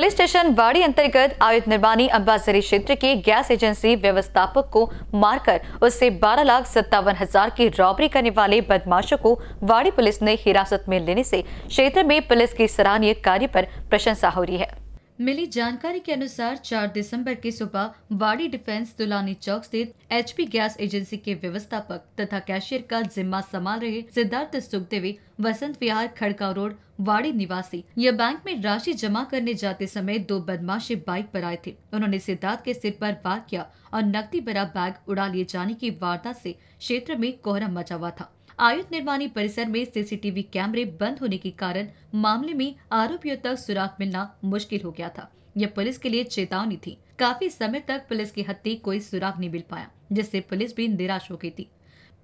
police station बाड़ी अंतर्गत आयुध निर्माणी अंबाजरी क्षेत्र के गैस एजेंसी व्यवस्थापक को मारकर उससे बारह लाख सत्तावन हजार की रॉबरी करने वाले बदमाशों को वाड़ी पुलिस ने हिरासत में लेने से क्षेत्र में पुलिस की सराहनीय कार्य पर प्रशंसा हो रही है मिली जानकारी के अनुसार 4 दिसंबर के सुबह वाड़ी डिफेंस दुलानी चौक स्थित एचपी गैस एजेंसी के व्यवस्थापक तथा कैशियर का जिम्मा संभाल रहे सिद्धार्थ सुखदेवी वसंत विहार खड़का रोड वाड़ी निवासी यह बैंक में राशि जमा करने जाते समय दो बदमाशी बाइक पर आए थे उन्होंने सिद्धार्थ के सिर पर वार किया और नकदी भरा बैग उड़ा लिए जाने की वार्ता से क्षेत्र में कोहरा मचा हुआ था आयुध निर्माणी परिसर में सीसीटीवी कैमरे बंद होने के कारण मामले में आरोपियों तक सुराग मिलना मुश्किल हो गया था यह पुलिस के लिए चेतावनी थी काफी समय तक पुलिस की हत्या कोई सुराग नहीं मिल पाया जिससे पुलिस भी निराश हो गई थी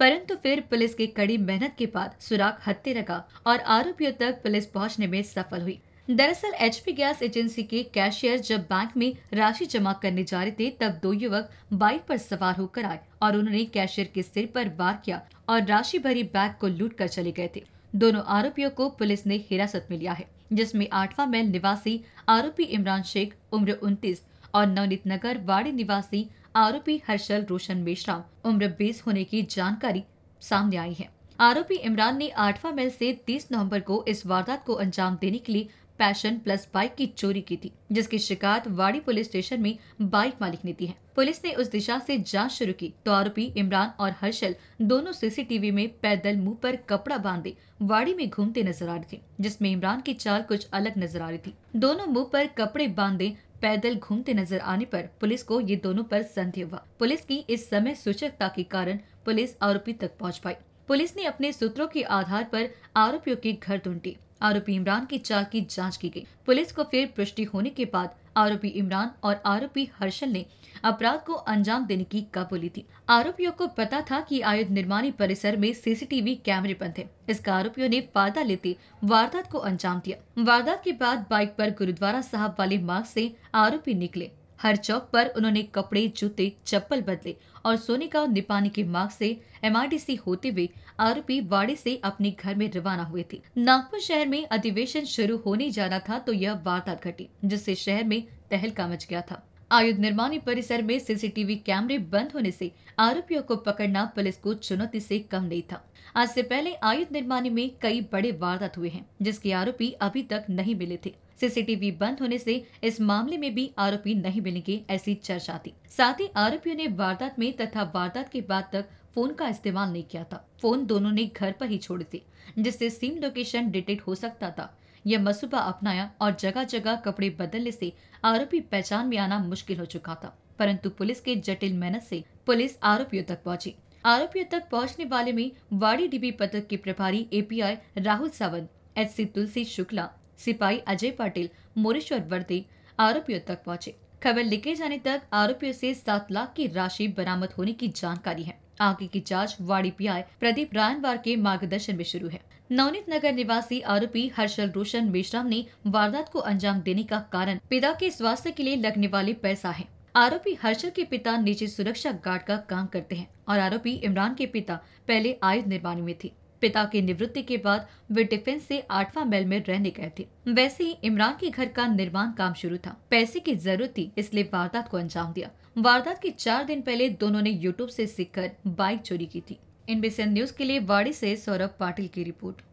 परंतु फिर पुलिस की कड़ी मेहनत के बाद सुराग हत्या लगा और आरोपियों तक पुलिस पहुंचने में सफल हुई दरअसल एचपी गैस एजेंसी के कैशियर जब बैंक में राशि जमा करने जा रहे थे तब दो युवक बाइक पर सवार होकर आए और उन्होंने कैशियर के सिर पर वार किया और राशि भरी बैग को लूट कर चले गए थे दोनों आरोपियों को पुलिस ने हिरासत में लिया है जिसमें आठवा मैल निवासी आरोपी इमरान शेख उम्र उन्तीस और नवनीत नगर वाड़ी निवासी आरोपी हर्षल रोशन मिश्रा उम्र बीस होने की जानकारी सामने आई है आरोपी इमरान ने आठवा मेल से 30 नवंबर को इस वारदात को अंजाम देने के लिए पैशन प्लस बाइक की चोरी की थी जिसकी शिकायत वाड़ी पुलिस स्टेशन में बाइक मालिक ने दी है पुलिस ने उस दिशा से जांच शुरू की तो आरोपी इमरान और हर्षल दोनों सीसीटीवी में पैदल मुंह पर कपड़ा बांधे वाड़ी में घूमते नजर आ रहे थे जिसमें इमरान की चाल कुछ अलग नजर आ रही थी दोनों मुंह पर कपड़े बांधे पैदल घूमते नजर आने पर पुलिस को ये दोनों पर संदेह हुआ पुलिस की इस समय सूचकता के कारण पुलिस आरोपी तक पहुंच पाई पुलिस ने अपने सूत्रों के आधार पर आरोपियों के घर ढूंढी आरोपी इमरान की चाल की जांच की गई पुलिस को फिर पुष्टि होने के बाद आरोपी इमरान और आरोपी हर्षल ने अपराध को अंजाम देने की कबूली थी आरोपियों को पता था कि आयुध निर्माणी परिसर में सीसीटीवी कैमरे बंद थे इसका आरोपियों ने फायदा लेते वारदात को अंजाम दिया वारदात के बाद बाइक पर गुरुद्वारा साहब वाले मार्ग से आरोपी निकले हर चौक पर उन्होंने कपड़े जूते चप्पल बदले और सोने का निपाने के मार्ग से एमआरटीसी होते हुए आरोपी वाड़ी से अपने घर में रवाना हुए थे नागपुर शहर में अधिवेशन शुरू होने जाना था तो यह वारदात घटी जिससे शहर में तहलका मच गया था आयुध निर्माणी परिसर में सीसीटीवी कैमरे बंद होने से आरोपियों को पकड़ना पुलिस को चुनौती से कम नहीं था आज से पहले आयुध निर्माणी में कई बड़े वारदात हुए हैं जिसके आरोपी अभी तक नहीं मिले थे सीसीटीवी बंद होने से इस मामले में भी आरोपी नहीं मिलेंगे ऐसी चर्चा थी साथ ही आरोपियों ने वारदात में तथा वारदात के बाद तक फोन का इस्तेमाल नहीं किया था फोन दोनों ने घर पर ही छोड़े थे जिससे सिम लोकेशन डिटेक्ट हो सकता था यह मसूबा अपनाया और जगह जगह कपड़े बदलने से आरोपी पहचान में आना मुश्किल हो चुका था परंतु पुलिस के जटिल मेहनत से पुलिस आरोपियों तक पहुंची आरोपियों तक पहुंचने वाले में वाड़ी डीबी पदक के प्रभारी API Rahul Sawant H C Tulsi Shukla सिपाही अजय पाटिल मोरेश्वर वर्दे आरोपियों तक पहुंचे खबर लिखे जाने तक आरोपियों से सात लाख की राशि बरामद होने की जानकारी है आगे की जांच वाड़ी पी प्रदीप रायनवार के मार्गदर्शन में शुरू है नवनीत नगर निवासी आरोपी हर्षल रोशन मेश्राम ने वारदात को अंजाम देने का कारण पिता के स्वास्थ्य के लिए लगने वाले पैसा है आरोपी हर्षल के पिता निजी सुरक्षा गार्ड का काम करते हैं और आरोपी इमरान के पिता पहले आयुध निर्माण में थे पिता की निवृत्ति के बाद वे डिफेंस से आठवां मेल में रहने गए थे वैसे ही इमरान के घर का निर्माण काम शुरू था पैसे की जरूरत थी इसलिए वारदात को अंजाम दिया वारदात के चार दिन पहले दोनों ने यूट्यूब से सीखकर बाइक चोरी की थी एनबीसी न्यूज के लिए वाड़ी से सौरभ पाटिल की रिपोर्ट